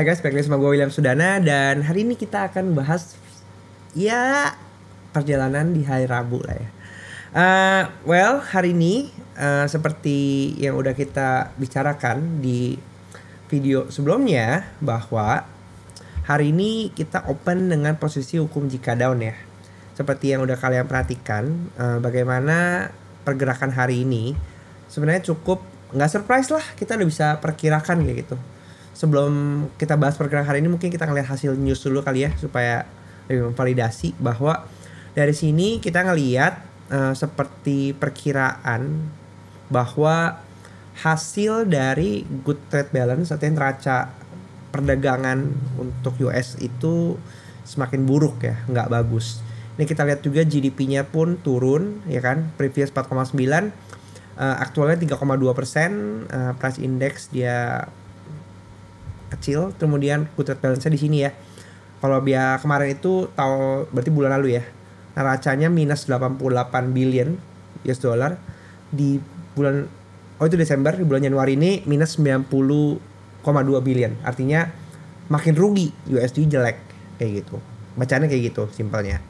Hai guys, balik lagi sama gue William Sudana dan hari ini kita akan bahas ya perjalanan di hari Rabu lah ya. Uh, well, hari ini uh, seperti yang udah kita bicarakan di video sebelumnya bahwa hari ini kita open dengan posisi hukum jika down ya. Seperti yang udah kalian perhatikan, uh, bagaimana pergerakan hari ini sebenarnya cukup nggak surprise lah kita udah bisa perkirakan kayak gitu sebelum kita bahas pergerakan hari ini mungkin kita ngelihat hasil news dulu kali ya supaya lebih memvalidasi bahwa dari sini kita ngelihat uh, eh, seperti perkiraan bahwa hasil dari good trade balance atau neraca perdagangan untuk US itu semakin buruk ya, nggak bagus. Ini kita lihat juga GDP-nya pun turun ya kan, previous 4,9 Uh, eh, aktualnya 3,2 persen, uh, price index dia kecil kemudian good trade balance-nya di sini ya kalau biar kemarin itu tahu, berarti bulan lalu ya neracanya minus 88 billion US dollar di bulan oh itu Desember di bulan Januari ini minus 90,2 billion artinya makin rugi USD jelek kayak gitu bacanya kayak gitu simpelnya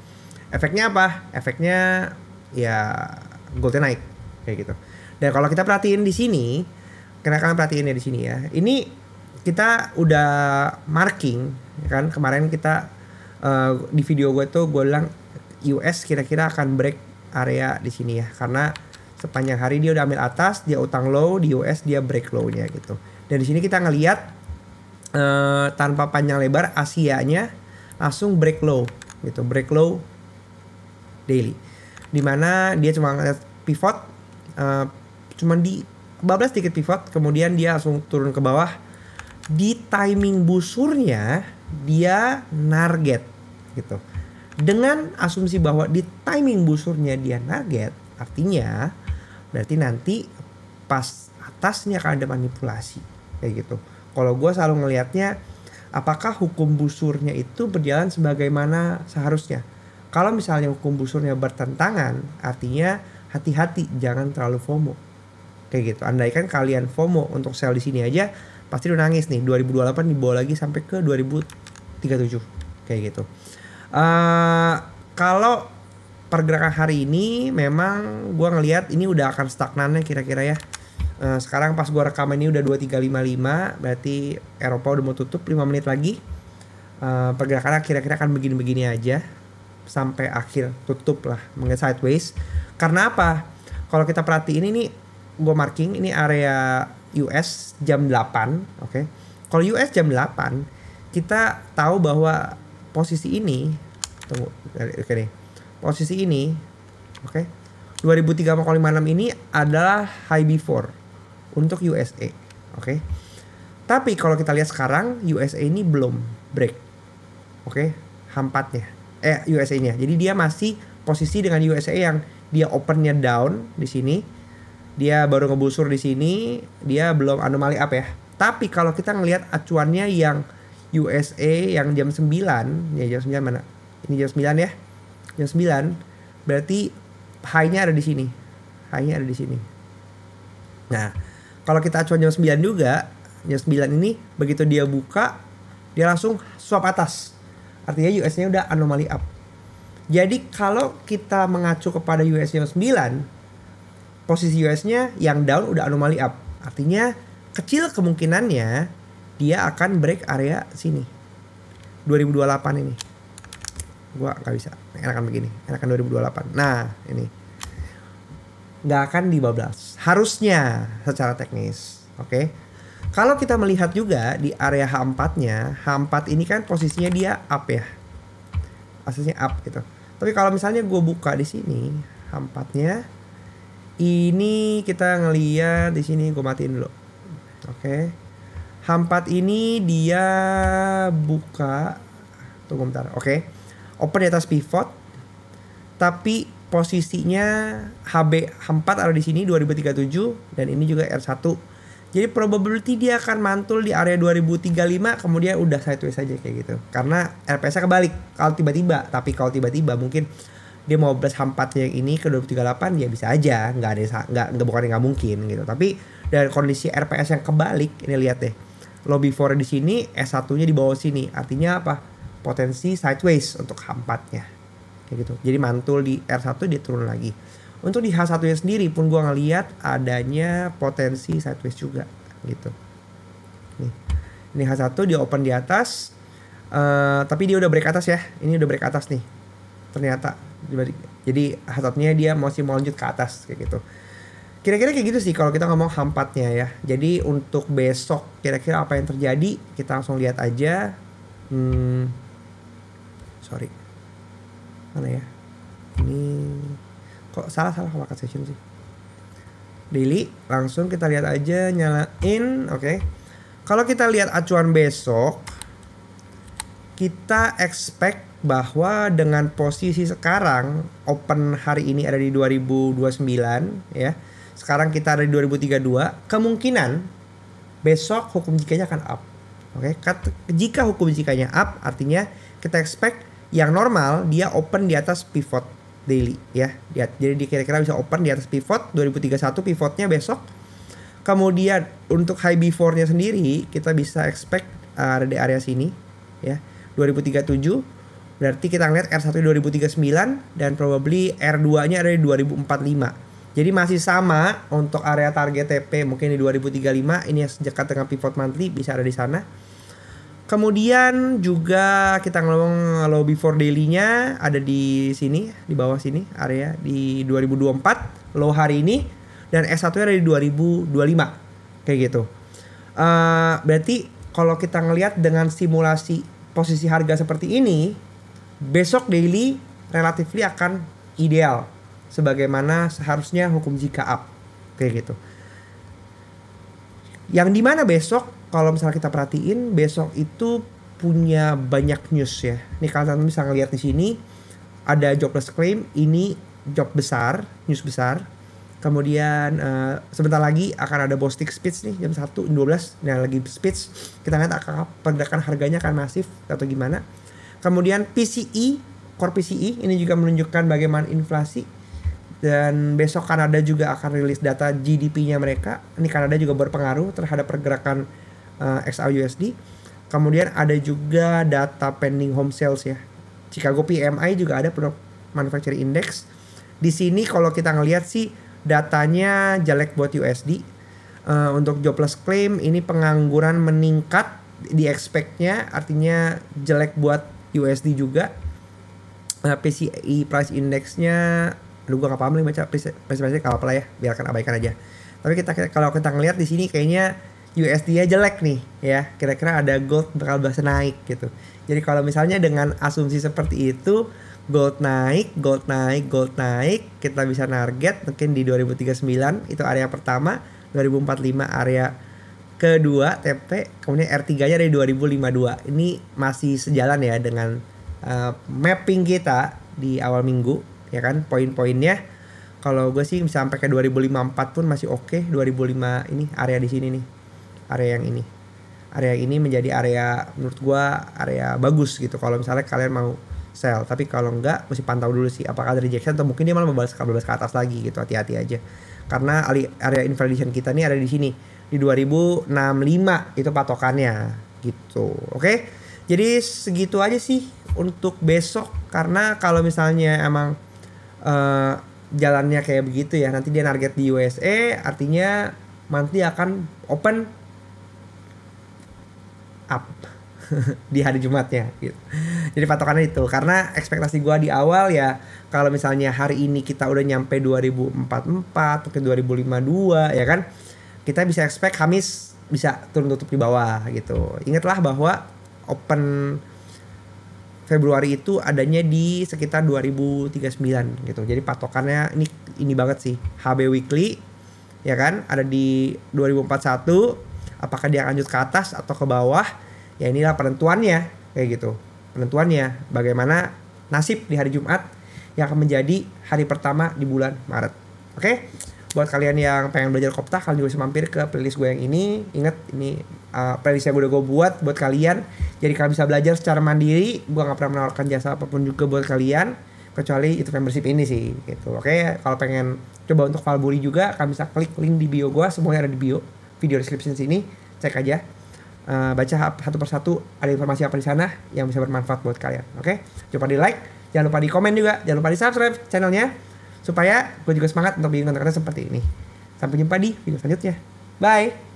efeknya apa efeknya ya goldnya naik kayak gitu dan kalau kita perhatiin di sini kenapa perhatiin ya di sini ya ini kita udah marking ya kan kemarin kita uh, di video gue tuh gue bilang US kira-kira akan break area di sini ya karena sepanjang hari dia udah ambil atas dia utang low di US dia break low nya gitu dan di sini kita ngelihat uh, eh, tanpa panjang lebar asia nya langsung break low gitu break low daily dimana dia cuma pivot uh, eh, cuma di 12 sedikit pivot kemudian dia langsung turun ke bawah di timing busurnya dia target gitu. Dengan asumsi bahwa di timing busurnya dia target, artinya berarti nanti pas atasnya akan ada manipulasi kayak gitu. Kalau gue selalu ngelihatnya apakah hukum busurnya itu berjalan sebagaimana seharusnya. Kalau misalnya hukum busurnya bertentangan, artinya hati-hati jangan terlalu FOMO. Kayak gitu. Andaikan kalian FOMO untuk sel di sini aja, pasti udah nangis nih 2028 dibawa lagi sampai ke 2037 kayak gitu uh, kalau pergerakan hari ini memang gue ngelihat ini udah akan stagnannya kira-kira ya uh, sekarang pas gue rekam ini udah 2355 berarti Eropa udah mau tutup 5 menit lagi uh, pergerakannya kira-kira akan begini-begini aja sampai akhir tutup lah mengenai sideways karena apa kalau kita perhatiin ini nih gue marking ini area US jam 8, oke. Okay? Kalau US jam 8, kita tahu bahwa posisi ini tunggu eh, oke okay nih. Posisi ini oke. Okay, 2003,56 ini adalah high before untuk USA, oke. Okay? Tapi kalau kita lihat sekarang USA ini belum break. Oke, okay? hampatnya. Eh USA-nya. Jadi dia masih posisi dengan USA yang dia opennya down di sini dia baru ngebusur di sini, dia belum anomali up ya. Tapi kalau kita ngelihat acuannya yang USA yang jam 9, ya jam 9 mana? Ini jam 9 ya. Jam 9 berarti high-nya ada di sini. High-nya ada di sini. Nah, kalau kita acuan jam 9 juga, jam 9 ini begitu dia buka, dia langsung swap atas. Artinya US-nya udah anomali up. Jadi kalau kita mengacu kepada US jam 9, posisi US-nya yang down udah anomali up. Artinya kecil kemungkinannya dia akan break area sini. 2028 ini. Gua nggak bisa. Enakan begini. Enakan 2028. Nah, ini. Nggak akan di 12, Harusnya secara teknis. Oke. Okay? Kalau kita melihat juga di area H4-nya, H4 ini kan posisinya dia up ya. Asasnya up gitu. Tapi kalau misalnya gue buka di sini, H4-nya ini kita ngeliat di sini gue matiin dulu. Oke. Okay. Hampat ini dia buka tunggu bentar. Oke. Open di atas pivot. Tapi posisinya HB H4 ada di sini 2037 dan ini juga R1. Jadi probability dia akan mantul di area 2035 kemudian udah sideways saja kayak gitu. Karena RPS-nya kebalik kalau tiba-tiba, tapi kalau tiba-tiba mungkin dia mau beres hampatnya yang ini ke 238 ya bisa aja nggak ada nggak nggak bukan nggak mungkin gitu tapi dari kondisi RPS yang kebalik ini lihat deh lobby for di sini S1 nya di bawah sini artinya apa potensi sideways untuk hampatnya kayak gitu jadi mantul di R1 dia turun lagi untuk di H1 nya sendiri pun gua ngeliat adanya potensi sideways juga gitu nih ini H1 dia open di atas uh, tapi dia udah break atas ya ini udah break atas nih ternyata jadi hasratnya dia masih mau lanjut ke atas kayak gitu kira-kira kayak gitu sih kalau kita ngomong hampatnya ya jadi untuk besok kira-kira apa yang terjadi kita langsung lihat aja hmm, sorry mana ya ini kok salah salah kalau session sih daily langsung kita lihat aja nyalain oke okay. kalau kita lihat acuan besok kita expect bahwa dengan posisi sekarang open hari ini ada di 2029 ya. Sekarang kita ada di 2032, kemungkinan besok hukum jikanya akan up. Oke, okay? jika hukum jikanya up artinya kita expect yang normal dia open di atas pivot daily ya. Jadi kira-kira bisa open di atas pivot 2031 pivotnya besok. Kemudian untuk high before-nya sendiri kita bisa expect ah, ada di area sini ya. 2037 Berarti kita lihat R1 2039 dan probably R2-nya ada di 2045. Jadi masih sama untuk area target TP mungkin di 2035 ini yang dekat dengan pivot monthly bisa ada di sana. Kemudian juga kita ngomong low before daily-nya ada di sini, di bawah sini area di 2024 low hari ini dan S1 nya ada di 2025. Kayak gitu. Uh, berarti kalau kita ngelihat dengan simulasi posisi harga seperti ini besok daily relatively akan ideal sebagaimana seharusnya hukum jika up kayak gitu yang dimana besok kalau misalnya kita perhatiin besok itu punya banyak news ya nih kalian bisa ngeliat di sini ada jobless claim ini job besar news besar kemudian uh, sebentar lagi akan ada Bostik speech nih jam 1 12 nah lagi speech kita lihat akan pergerakan harganya akan masif atau gimana Kemudian PCE, core PCE ini juga menunjukkan bagaimana inflasi dan besok Kanada juga akan rilis data GDP-nya mereka. Ini Kanada juga berpengaruh terhadap pergerakan uh, eh, XAUUSD. Kemudian ada juga data pending home sales ya. Chicago PMI juga ada produk manufacturing index. Di sini kalau kita ngelihat sih datanya jelek buat USD. Uh, eh, untuk jobless claim ini pengangguran meningkat di expect-nya artinya jelek buat USD juga uh, nah, PCI price indexnya lu gua nggak paham nih baca price price price apa lah ya biarkan abaikan aja tapi kita kalau kita ngelihat di sini kayaknya USD nya jelek nih ya kira-kira ada gold bakal bahasa naik gitu jadi kalau misalnya dengan asumsi seperti itu gold naik gold naik gold naik kita bisa target mungkin di 2039 itu area pertama 2045 area kedua TP kemudian R3-nya dari 2052. Ini masih sejalan ya dengan uh, mapping kita di awal minggu ya kan poin-poinnya kalau gue sih sampai ke 2054 pun masih oke okay. 2005 ini area di sini nih area yang ini area ini menjadi area menurut gue area bagus gitu kalau misalnya kalian mau sell tapi kalau enggak mesti pantau dulu sih apakah ada rejection atau mungkin dia malah membalas ke, ke atas lagi gitu hati-hati aja karena area invalidation kita nih ada di sini di 2065 itu patokannya gitu oke okay? jadi segitu aja sih untuk besok karena kalau misalnya emang uh, jalannya kayak begitu ya nanti dia target di USA artinya nanti akan open up di hari Jumatnya gitu. Jadi patokannya itu karena ekspektasi gua di awal ya kalau misalnya hari ini kita udah nyampe 2044 mungkin 2052 ya kan kita bisa expect Kamis bisa turun tutup di bawah gitu. Ingatlah bahwa open Februari itu adanya di sekitar 2039 gitu. Jadi patokannya ini ini banget sih. HB Weekly ya kan ada di 2041 apakah dia lanjut ke atas atau ke bawah ya inilah penentuannya kayak gitu penentuannya bagaimana nasib di hari Jumat yang akan menjadi hari pertama di bulan Maret oke okay? buat kalian yang pengen belajar kopta kalian juga bisa mampir ke playlist gue yang ini ingat ini uh, playlist yang udah gue buat buat kalian jadi kalian bisa belajar secara mandiri gue nggak pernah menawarkan jasa apapun juga buat kalian kecuali itu membership ini sih gitu oke kalau pengen coba untuk Valburi juga kalian bisa klik link di bio gue semuanya ada di bio video description sini cek aja uh, baca satu persatu ada informasi apa di sana yang bisa bermanfaat buat kalian oke jangan coba di like jangan lupa di komen juga jangan lupa di subscribe channelnya supaya gue juga semangat untuk bikin konten-konten seperti ini. Sampai jumpa di video selanjutnya. Bye.